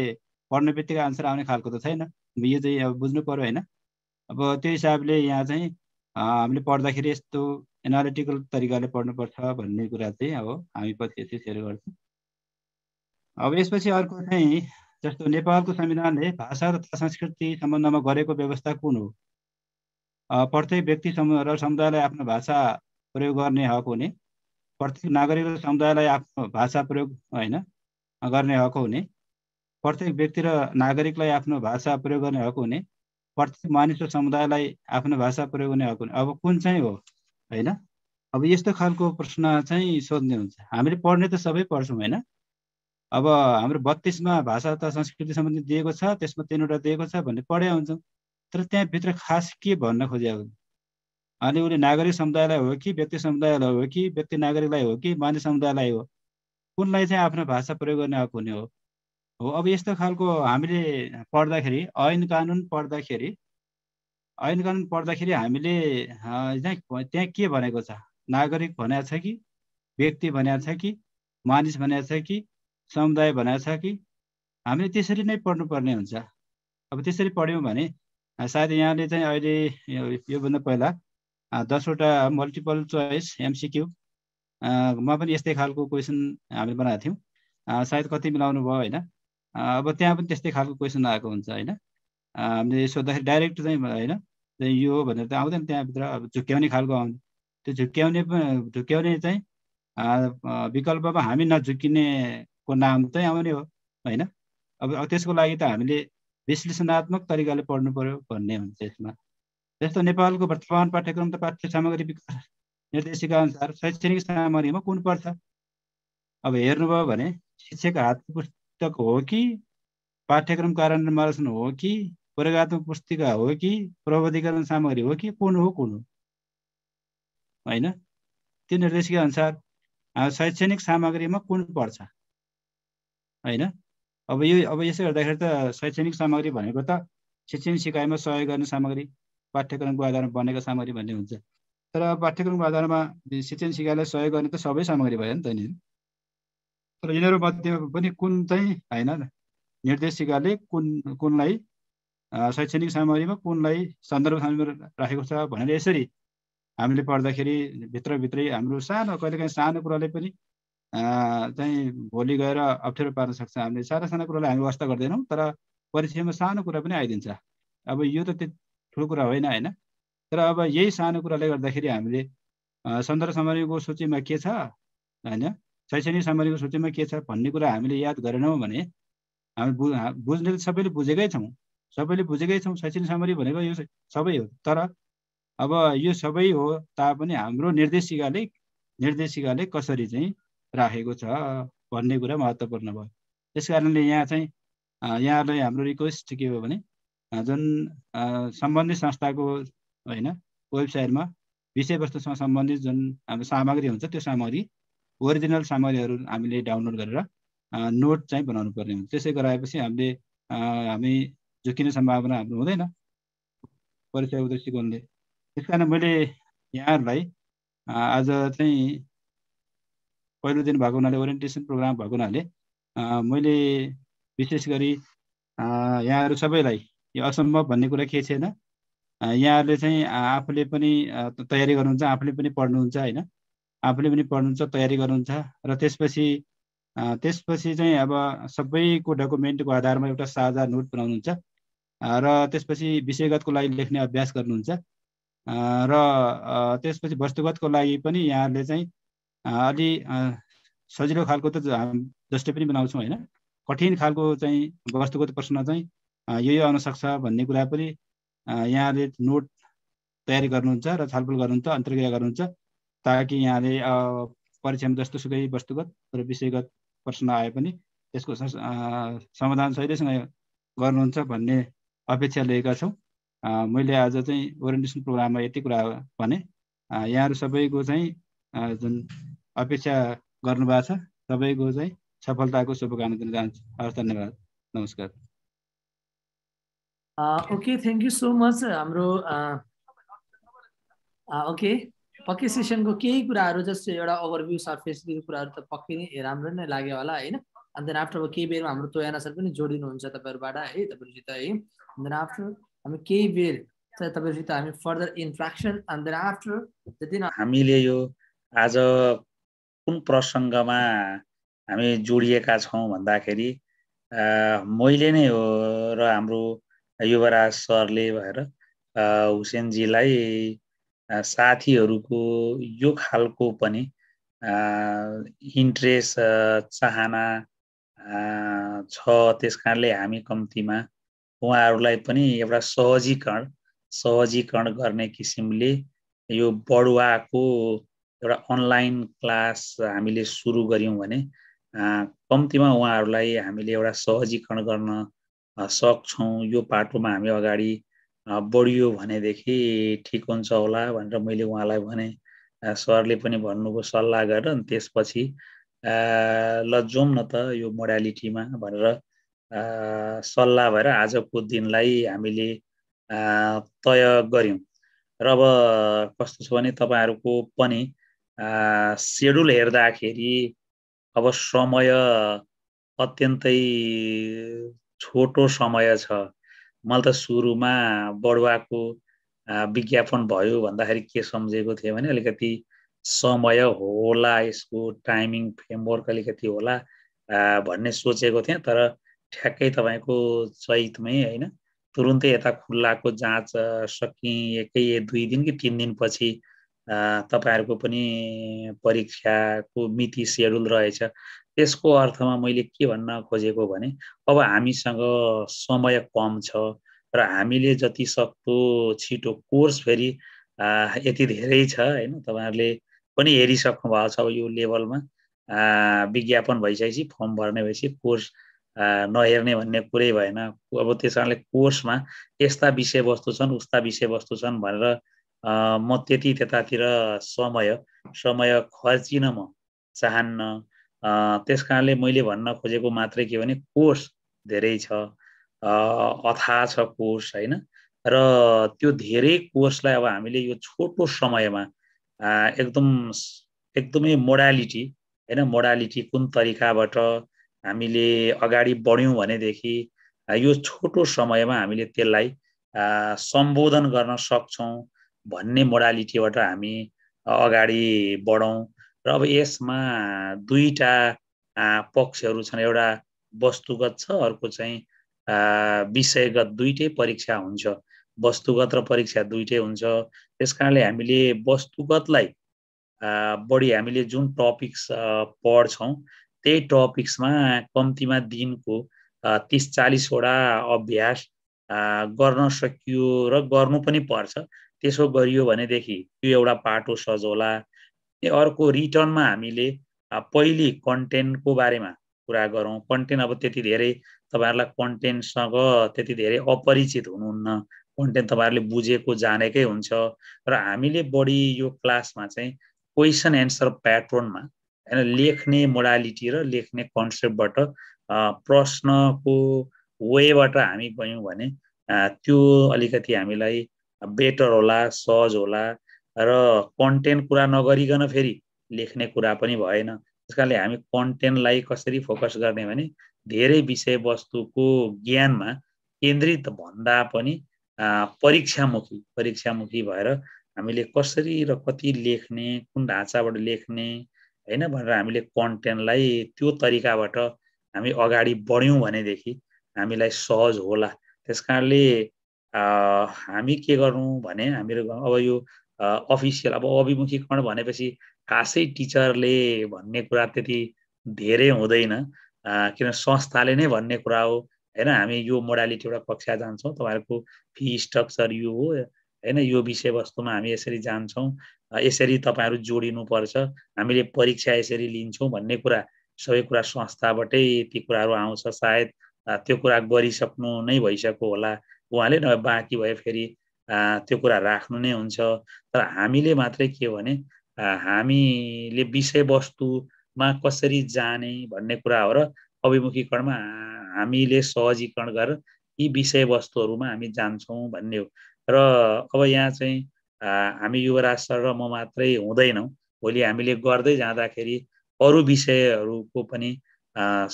पढ्ने बित्तिकै आन्सर आउने खालको त छैन यो चाहिँ अब बुझ्नु पऱ्यो होइन अब त्यो हिसाबले यहाँ चाहिँ हामीले पढ्दाखेरि यस्तो एनालिटिकल तरिकाले पढ्नुपर्छ भन्ने कुरा चाहिँ अब हामी पछि यसरी सेयर गर्छौँ अब यसपछि अर्को चाहिँ जस्तो नेपालको संविधानले भाषा तथा संस्कृति सम्बन्धमा गरेको व्यवस्था कुन हो प्रत्येक व्यक्ति समूह र समुदायलाई आफ्नो भाषा प्रयोग गर्ने हक हुने प्रत्येक नागरिक र समुदायलाई आफ्नो भाषा प्रयोग होइन गर्ने हक हुने प्रत्येक व्यक्ति र नागरिकलाई आफ्नो भाषा प्रयोग गर्ने हक हुने प्रत्येक मानिस समुदायलाई आफ्नो भाषा प्रयोग हुने हक हुने अब कुन चाहिँ हो होइन अब यस्तो खालको प्रश्न चाहिँ सोध्ने हुन्छ हामीले पढ्ने त सबै पढ्छौँ होइन अब हाम्रो बत्तिसमा भाषा तथा संस्कृति सम्बन्धी दिएको छ त्यसमा तिनवटा दिएको छ भन्ने पढे हुन्छौँ तर त्यहाँभित्र खास के भन्न खोजेको अनि उसले नागरिक समुदायलाई हो कि व्यक्ति समुदायलाई हो कि व्यक्ति नागरिकलाई हो कि मानिस समुदायलाई हो कुनलाई चाहिँ आफ्नो भाषा प्रयोग गर्ने हक हुने हो हो अब यस्तो खालको हामीले पढ्दाखेरि ऐन कानुन पढ्दाखेरि ऐन कानुन पढ्दाखेरि हामीले त्यहाँ के भनेको छ नागरिक भनेको छ कि व्यक्ति भनेको छ कि मानिस भनेको छ कि समुदाय भनेको छ कि हामीले त्यसरी नै पढ्नुपर्ने हुन्छ अब त्यसरी पढ्यौँ भने सायद यहाँले चाहिँ अहिले योभन्दा पहिला दसवटा मल्टिपल चोइस एमसिक्यू मा पनि यस्तै खालको क्वेसन हामीले बनाएको थियौँ सायद कति मिलाउनु भयो होइन अब त्यहाँ पनि त्यस्तै खालको क्वेसन आएको हुन्छ होइन हामीले सोद्धाखेरि डाइरेक्ट चाहिँ होइन यो भनेर त आउँदैन त्यहाँभित्र अब झुक्क्याउने खालको आउँछ त्यो झुक्क्याउने झुक्क्याउने चाहिँ विकल्पमा हामी नझुक्किनेको नाम चाहिँ आउने हो होइन अब त्यसको लागि त हामीले विश्लेषणात्मक तरिकाले पढ्नु पर्यो भन्ने हुन्छ यसमा जस्तो नेपालको वर्तमान पाठ्यक्रम त पाठ्य सामग्री विकास निर्देशिका अनुसार शैक्षणिक सामग्रीमा कुन पर्छ अब हेर्नुभयो भने शिक्षक हात पुस्तक हो कि पाठ्यक्रम कार्यान्वयन मार्गदर्शन हो कि प्रयोगत्मक पुस्तिका हो कि प्रवधिकरण सामग्री हो कि कुन हो कुन होइन त्यो निर्देशिका अनुसार शैक्षणिक सामग्रीमा कुन पर्छ होइन अब यो अब यसो गर्दाखेरि त शैक्षणिक सामग्री भनेको त शिक्षण सिकाइमा सहयोग गर्ने सामग्री पाठ्यक्रमको आधारमा बनेको सामग्री भन्ने हुन्छ तर पाठ्यक्रमको आधारमा शिक्षण सिकाइलाई सहयोग गर्ने त सबै सामग्री भयो नि त नि तर यिनीहरू मध्ये पनि कुन चाहिँ होइन निर्देशिकाले कुन कुनलाई शैक्षणिक सामग्रीमा कुनलाई सन्दर्भ सामग्री राखेको छ भनेर यसरी हामीले पढ्दाखेरि भित्रभित्रै हाम्रो सानो कहिलेकाहीँ सानो कुराले पनि चाहिँ भोलि गएर अप्ठ्यारो पार्न सक्छ हामीले सानो सानो कुरालाई हामी वास्ता गर्दैनौँ तर परीक्षामा सानो कुरा पनि आइदिन्छ अब यो त त्यो ठुलो कुरा होइन होइन तर अब यही सानो कुराले गर्दाखेरि हामीले सन्दर्भ सामग्रीको सूचीमा के छ होइन शैक्षणिक सामग्रीको सूचीमा के छ भन्ने कुरा हामीले याद गरेनौँ भने हामी बुझ बुझ्ने सबैले बुझेकै छौँ सबैले बुझेकै छौँ शैक्षणिक सामग्री भनेको यो सबै हो तर अब यो सबै हो तापनि हाम्रो निर्देशिकाले निर्देशिकाले कसरी चाहिँ राखेको छ भन्ने कुरा महत्त्वपूर्ण भयो त्यस कारणले यहाँ चाहिँ यहाँलाई हाम्रो रिक्वेस्ट के हो भने जुन सम्बन्धित संस्थाको होइन वेबसाइटमा विषयवस्तुसँग सम्बन्धित जुन हाम्रो सामग्री हुन्छ त्यो सामग्री ओरिजिनल सामग्रीहरू हामीले डाउनलोड गरेर नोट चाहिँ बनाउनु पर्ने हुन्छ त्यसै गराएपछि हामीले हामी झुकिने सम्भावना हाम्रो हुँदैन परीक्षा दृष्टिकोणले त्यस कारण मैले यहाँहरूलाई आज चाहिँ पहिलो दिन भएको हुनाले ओरिएन्टेसन प्रोग्राम भएको हुनाले मैले विशेष गरी यहाँहरू सबैलाई यो असम्भव भन्ने कुरा केही छैन यहाँहरूले चाहिँ आफूले पनि तयारी गर्नुहुन्छ आफूले पनि पढ्नुहुन्छ होइन आफूले पनि पढ्नुहुन्छ तयारी गर्नुहुन्छ र त्यसपछि त्यसपछि चाहिँ अब सबैको डकुमेन्टको आधारमा एउटा साझा नोट बनाउनुहुन्छ र त्यसपछि विषयगतको लागि लेख्ने अभ्यास गर्नुहुन्छ र त्यसपछि वस्तुगतको लागि पनि यहाँहरूले चाहिँ अलि सजिलो खालको त जस्तै पनि बनाउँछौँ होइन कठिन खालको चाहिँ वस्तुगत प्रश्न चाहिँ यो यो आउनसक्छ भन्ने कुरा पनि यहाँले नोट तयारी गर्नुहुन्छ र छलफल गर्नुहुन्छ अन्तर्क्रिया गर्नुहुन्छ ताकि यहाँले परीक्षामा जस्तो सुकै वस्तुगत र विषयगत प्रश्न आए पनि यसको समाधान सहितसँग गर्नुहुन्छ भन्ने अपेक्षा लिएका छौँ मैले आज चाहिँ ओरिएन्टेसन प्रोग्राममा यति कुरा भने यहाँहरू सबैको चाहिँ जुन अपेक्षा गर्नुभएको छ सबैको चाहिँ सफलताको शुभकामना दिन चाहन्छु हवस् धन्यवाद नमस्कार okay thank you so much हाम्रो ओके पक्कै सेसनको केही कुराहरू जस्तो एउटा ओभरभ्यू सर्फेस कुराहरू त पक्कै नै राम्रो नै लाग्यो होला होइन अन्त आफ्टर अब केही बेरमा हाम्रो तोयाना सर पनि जोडिनुहुन्छ तपाईँहरूबाट है तपाईँहरूसित है अन्त आफ्टर हामी केही बेर तपाईँहरूसित हामी फर्दर इन्ट्राक्सन अन्त आफ्टर जति हामीले यो आज कुन प्रसङ्गमा हामी जोडिएका छौँ भन्दाखेरि मैले नै हो र हाम्रो युवराज सरले भएर हुसेनजीलाई साथीहरूको यो खालको पनि इन्ट्रेस्ट चाहना छ त्यस कारणले हामी कम्तीमा उहाँहरूलाई पनि एउटा सहजीकरण सहजीकरण गर्ने किसिमले यो बडुवाको एउटा अनलाइन क्लास हामीले सुरु गऱ्यौँ भने कम्तीमा उहाँहरूलाई हामीले एउटा सहजीकरण गर्न सक्छौँ यो पाटोमा हामी अगाडि बढियो भनेदेखि ठिक हुन्छ होला भनेर मैले उहाँलाई भने सरले पनि भन्नुभयो सल्लाह गरेर अनि त्यसपछि ल जाउँ न त यो मोडालिटीमा भनेर सल्लाह भएर आजको दिनलाई हामीले तय गऱ्यौँ र अब कस्तो छ भने तपाईँहरूको पनि सेड्युल हेर्दाखेरि अब समय अत्यन्तै छोटो समय छ मैले त सुरुमा बडुवाको विज्ञापन भयो भन्दाखेरि के सम्झेको थिएँ भने अलिकति समय होला यसको टाइमिङ फ्रेमवर्क अलिकति होला भन्ने सोचेको थिएँ तर ठ्याक्कै तपाईँको चैतमै होइन तुरुन्तै यता खुल्लाको जाँच सकिएकै दुई दिन कि तिन दिनपछि तपाईँहरूको पनि परीक्षाको मिति सेड्युल रहेछ त्यसको अर्थमा मैले के भन्न खोजेको भने अब हामीसँग समय कम छ र हामीले जति सक्दो छिटो कोर्स फेरि यति धेरै छ होइन तपाईँहरूले पनि हेरिसक्नु भएको छ अब यो लेभलमा विज्ञापन भइसकेपछि फर्म भर्ने भएपछि कोर्स नहेर्ने भन्ने कुरै भएन अब त्यस कारणले कोर्समा यस्ता विषयवस्तु छन् उस्ता विषयवस्तु छन् भनेर म त्यति त्यतातिर समय समय खर्चिन म चाहन्न त्यस कारणले मैले भन्न खोजेको मात्रै के भने कोर्स धेरै छ अथा छ कोर्स होइन र त्यो धेरै कोर्सलाई अब हामीले यो छोटो समयमा एकदम एकदमै मोडालिटी होइन मोडालिटी कुन तरिकाबाट हामीले अगाडि बढ्यौँ भनेदेखि यो छोटो समयमा हामीले त्यसलाई सम्बोधन गर्न सक्छौँ भन्ने मोडालिटीबाट हामी अगाडि बढौँ र अब यसमा दुईवटा पक्षहरू छन् एउटा वस्तुगत छ अर्को चाहिँ विषयगत दुइटै परीक्षा हुन्छ वस्तुगत र परीक्षा दुइटै हुन्छ त्यस कारणले हामीले वस्तुगतलाई बढी हामीले जुन टपिक्स पढ्छौँ त्यही टपिक्समा कम्तीमा दिनको तिस चालिसवटा अभ्यास गर्न सकियो र गर्नु पनि पर्छ त्यसो गरियो भनेदेखि त्यो एउटा पाटो सज अर्को रिटर्नमा हामीले पहिले कन्टेन्टको बारेमा कुरा गरौँ कन्टेन्ट अब त्यति धेरै तपाईँहरूलाई कन्टेन्टसँग त्यति धेरै अपरिचित हुनुहुन्न कन्टेन्ट तपाईँहरूले बुझेको जानेकै हुन्छ र हामीले बढी यो क्लासमा चाहिँ क्वेसन एन्सर प्याटर्नमा होइन लेख्ने मोडालिटी र लेख्ने कन्सेप्टबाट प्रश्नको वेबाट हामी गयौँ भने त्यो अलिकति हामीलाई बेटर होला सहज होला र कन्टेन्ट कुरा नगरिकन फेरि लेख्ने कुरा पनि भएन त्यस कारणले हामी कन्टेन्टलाई कसरी फोकस गर्ने भने धेरै विषयवस्तुको ज्ञानमा केन्द्रित भन्दा पनि परीक्षामुखी परीक्षामुखी भएर हामीले कसरी र कति लेख्ने कुन ढाँचाबाट लेख्ने होइन भनेर हामीले कन्टेन्टलाई त्यो तरिकाबाट हामी अगाडि बढ्यौँ भनेदेखि हामीलाई सहज होला त्यस कारणले हामी के गरौँ भने हामीहरू अब यो अफिसियल अब अभिमुखीकरण भनेपछि खासै टिचरले भन्ने कुरा त्यति धेरै हुँदैन किन संस्थाले नै भन्ने कुरा हो होइन हामी यो मोडालिटी एउटा कक्षा जान्छौँ तपाईँहरूको फी स्ट्रक्चर यो हो होइन यो विषयवस्तुमा हामी यसरी जान्छौँ यसरी तपाईँहरू जोडिनुपर्छ हामीले परीक्षा यसरी लिन्छौँ भन्ने कुरा सबै कुरा संस्थाबाटै ती कुराहरू आउँछ सायद त्यो कुरा गरिसक्नु नै भइसक्यो होला उहाँले नभए बाँकी भए फेरि त्यो कुरा राख्नु नै हुन्छ तर हामीले मात्रै के भने हामीले विषयवस्तुमा कसरी जाने भन्ने कुरा हो र अभिमुखीकरणमा हामीले सहजीकरण गरेर यी विषयवस्तुहरूमा हामी जान्छौँ भन्ने हो र अब यहाँ चाहिँ हामी युवराज सर र म मात्रै हुँदैनौँ भोलि हामीले गर्दै जाँदाखेरि अरू विषयहरूको पनि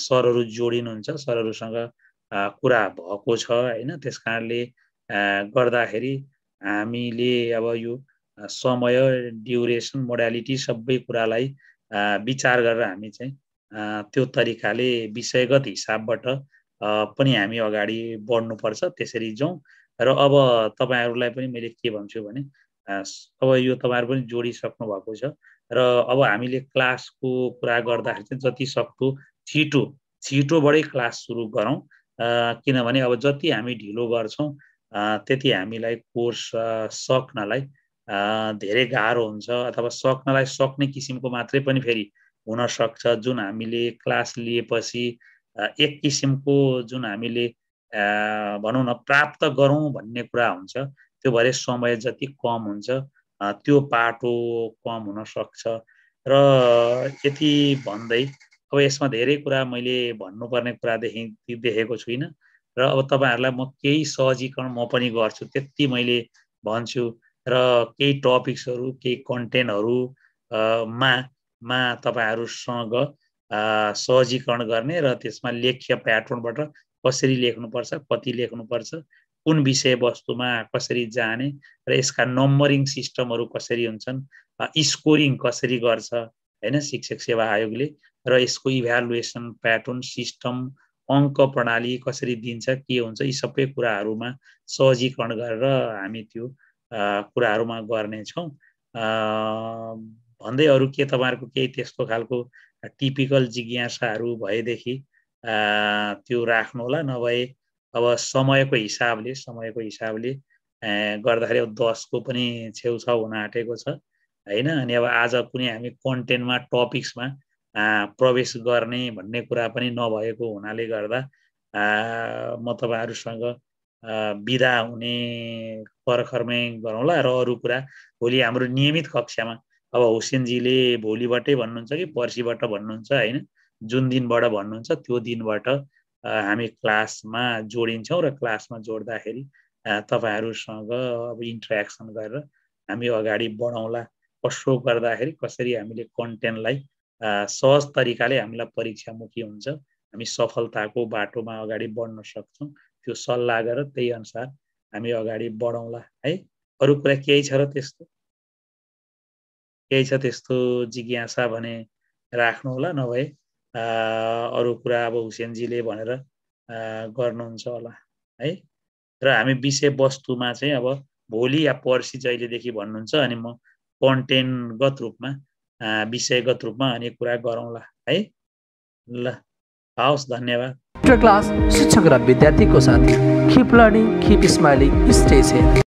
सरहरू जोडिनुहुन्छ सरहरूसँग कुरा भएको छ होइन त्यस कारणले गर्दाखेरि हामीले अब यो समय ड्युरेसन मोडालिटी सबै कुरालाई विचार गरेर हामी चाहिँ त्यो तरिकाले विषयगत हिसाबबाट पनि हामी अगाडि बढ्नुपर्छ त्यसरी जाउँ र अब तपाईँहरूलाई पनि मैले के भन्छु भने अब यो तपाईँहरू पनि जोडिसक्नु भएको छ र अब हामीले क्लासको कुरा गर्दाखेरि चाहिँ जति सक्दो छिटो छिटोबाटै क्लास सुरु गरौँ किनभने अब जति हामी ढिलो गर्छौँ त्यति हामीलाई कोर्स सक्नलाई धेरै गाह्रो हुन्छ अथवा सक्नलाई सक्ने किसिमको मात्रै पनि फेरि हुनसक्छ जुन हामीले क्लास लिएपछि एक किसिमको जुन हामीले भनौँ न प्राप्त गरौँ भन्ने कुरा हुन्छ त्यो भएर समय जति कम हुन्छ त्यो पाटो कम हुनसक्छ र यति भन्दै अब यसमा धेरै कुरा मैले भन्नुपर्ने कुरादेखि देखेको छुइनँ र अब तपाईँहरूलाई म केही सहजीकरण म पनि गर्छु त्यति मैले भन्छु र केही टपिक्सहरू केही कन्टेन्टहरू मा मा तपाईँहरूसँग सहजीकरण गर्ने र त्यसमा लेख्य प्याटर्नबाट कसरी लेख्नुपर्छ कति लेख्नुपर्छ कुन विषयवस्तुमा कसरी जाने र यसका नम्बरिङ सिस्टमहरू कसरी हुन्छन् स्कोरिङ कसरी गर्छ होइन शिक्षक सेवा आयोगले र यसको इभ्यालुएसन प्याटर्न सिस्टम अङ्क प्रणाली कसरी दिन्छ के हुन्छ यी सबै कुराहरूमा सहजीकरण गरेर हामी त्यो कुराहरूमा गर्नेछौँ भन्दै अरू के तपाईँहरूको केही त्यस्तो खालको टिपिकल जिज्ञासाहरू भएदेखि त्यो राख्नु होला नभए अब समयको हिसाबले समयको हिसाबले गर्दाखेरि अब दसको पनि छेउछाउ हुन आँटेको छ होइन अनि अब आज कुनै हामी कन्टेन्टमा टपिक्समा प्रवेश गर्ने भन्ने कुरा पनि नभएको हुनाले गर्दा म तपाईँहरूसँग विदा हुने परखरमै गरौँला र अरू कुरा भोलि हाम्रो नियमित कक्षामा अब हुसेनजीले भोलिबाटै भन्नुहुन्छ कि पर्सिबाट भन्नुहुन्छ होइन जुन दिनबाट भन्नुहुन्छ त्यो दिनबाट हामी क्लासमा जोडिन्छौँ र क्लासमा जोड्दाखेरि तपाईँहरूसँग अब इन्ट्रेक्सन गरेर हामी अगाडि बढाउँला कसो गर्दाखेरि कसरी हामीले कन्टेन्टलाई सहज तरिकाले हामीलाई परीक्षामुखी हुन्छ हामी सफलताको बाटोमा अगाडि बढ्न सक्छौँ त्यो सल्लाह गरेर त्यही अनुसार हामी अगाडि बढौँला है अरू कुरा केही छ र त्यस्तो केही छ त्यस्तो जिज्ञासा भने राख्नु होला नभए अरू कुरा अब हुसेनजीले भनेर गर्नुहुन्छ होला है र हामी विषयवस्तुमा चाहिँ अब भोलि या पर्सि जहिलेदेखि भन्नुहुन्छ अनि म कन्टेन्टगत रूपमा विषयगत रूपमा अनि कुरा गरौँला है ल हवस् धन्यवाद क्लास शिक्षक र विद्यार्थीको साथी keep learning keep smiling stage